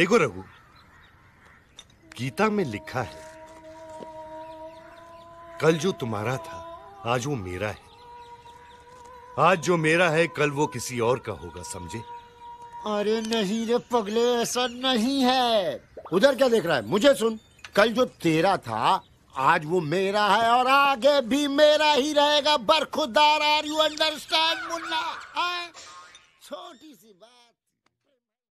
देखो रघु गीता में लिखा है कल जो तुम्हारा था आज वो मेरा है आज जो मेरा है कल वो किसी और का होगा समझे अरे नहीं रे पगले ऐसा नहीं है उधर क्या देख रहा है मुझे सुन कल जो तेरा था आज वो मेरा है और आगे भी मेरा ही रहेगा बरखुदार आर यू अंडरस्टैंड मुन्ना छोटी सी बात